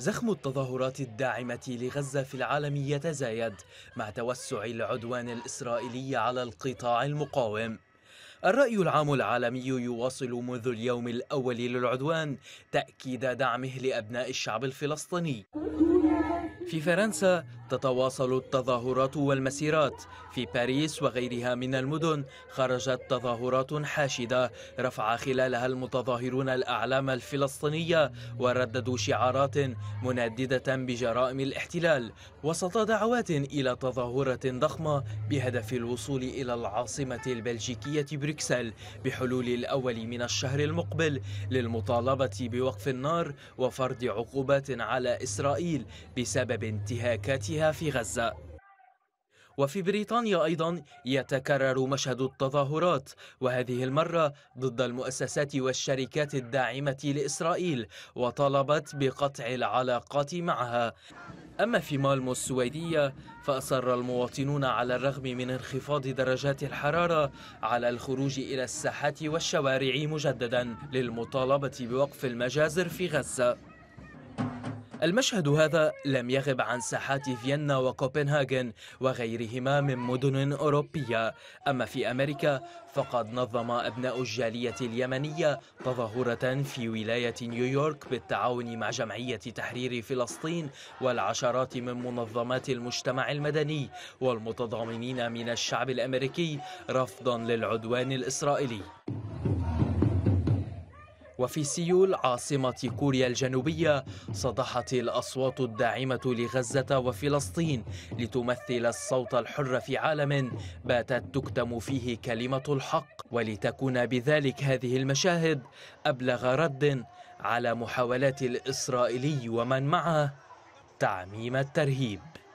زخم التظاهرات الداعمة لغزة في العالم يتزايد مع توسع العدوان الإسرائيلي على القطاع المقاوم الرأي العام العالمي يواصل منذ اليوم الأول للعدوان تأكيد دعمه لأبناء الشعب الفلسطيني في فرنسا تتواصل التظاهرات والمسيرات في باريس وغيرها من المدن خرجت تظاهرات حاشدة رفع خلالها المتظاهرون الأعلام الفلسطينية ورددوا شعارات منددة بجرائم الاحتلال وسط دعوات إلى تظاهرة ضخمة بهدف الوصول إلى العاصمة البلجيكية بروكسل بحلول الأول من الشهر المقبل للمطالبة بوقف النار وفرض عقوبات على إسرائيل بسبب انتهاكاتها وقوعها في غزة وفي بريطانيا أيضا يتكرر مشهد التظاهرات وهذه المرة ضد المؤسسات والشركات الداعمة لإسرائيل وطالبت بقطع العلاقات معها أما في مالمو السويدية فأصر المواطنون على الرغم من انخفاض درجات الحرارة على الخروج إلى الساحات والشوارع مجددا للمطالبة بوقف المجازر في غزة المشهد هذا لم يغب عن ساحات فيينا وكوبنهاغن وغيرهما من مدن أوروبية أما في أمريكا فقد نظم أبناء الجالية اليمنية تظاهرة في ولاية نيويورك بالتعاون مع جمعية تحرير فلسطين والعشرات من منظمات المجتمع المدني والمتضامنين من الشعب الأمريكي رفضا للعدوان الإسرائيلي وفي سيول عاصمة كوريا الجنوبية صدحت الأصوات الداعمة لغزة وفلسطين لتمثل الصوت الحر في عالم باتت تكتم فيه كلمة الحق ولتكون بذلك هذه المشاهد أبلغ رد على محاولات الإسرائيلي ومن معه تعميم الترهيب